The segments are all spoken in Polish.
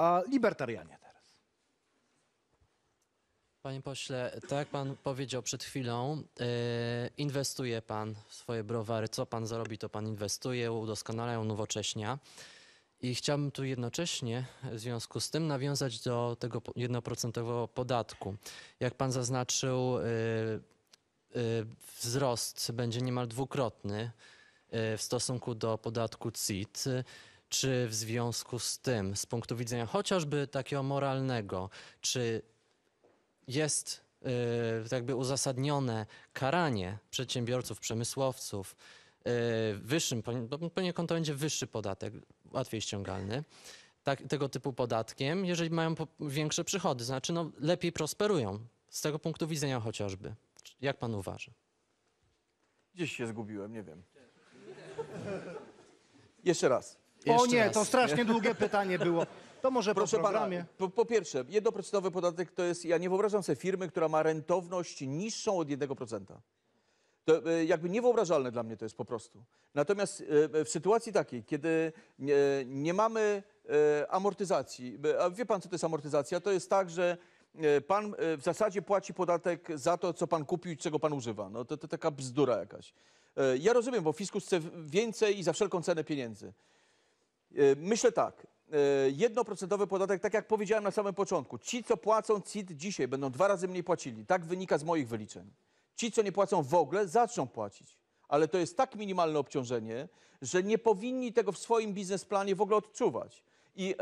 a libertarianie teraz. Panie pośle, tak jak pan powiedział przed chwilą, e, inwestuje pan w swoje browary. Co pan zarobi, to pan inwestuje, udoskonala nowocześnia. I chciałbym tu jednocześnie w związku z tym nawiązać do tego jednoprocentowego podatku. Jak pan zaznaczył, e, e, wzrost będzie niemal dwukrotny w stosunku do podatku CIT. Czy w związku z tym, z punktu widzenia chociażby takiego moralnego, czy jest y, tak jakby uzasadnione karanie przedsiębiorców, przemysłowców y, wyższym, poniekąd to będzie wyższy podatek, łatwiej ściągalny, tak, tego typu podatkiem, jeżeli mają większe przychody, znaczy no, lepiej prosperują z tego punktu widzenia chociażby. Jak pan uważa? Gdzieś się zgubiłem, nie wiem. Jeszcze raz o nie, raz. to strasznie długie pytanie było. To może Proszę po pana, programie. po, po pierwsze, jednoprocentowy podatek to jest, ja nie wyobrażam sobie firmy, która ma rentowność niższą od 1%. To e, jakby niewyobrażalne dla mnie to jest po prostu. Natomiast e, w sytuacji takiej, kiedy nie, nie mamy e, amortyzacji, a wie pan co to jest amortyzacja? To jest tak, że pan w zasadzie płaci podatek za to, co pan kupił i czego pan używa. No to, to taka bzdura jakaś. Ja rozumiem, bo fiskus chce więcej i za wszelką cenę pieniędzy. E, myślę tak. E, jednoprocentowy podatek, tak jak powiedziałem na samym początku, ci, co płacą CIT dzisiaj, będą dwa razy mniej płacili. Tak wynika z moich wyliczeń. Ci, co nie płacą w ogóle, zaczną płacić. Ale to jest tak minimalne obciążenie, że nie powinni tego w swoim biznesplanie w ogóle odczuwać. I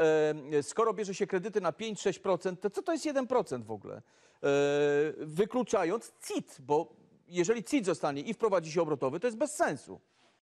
e, skoro bierze się kredyty na 5-6%, to co to jest 1% w ogóle? E, wykluczając CIT, bo jeżeli CIT zostanie i wprowadzi się obrotowy, to jest bez sensu.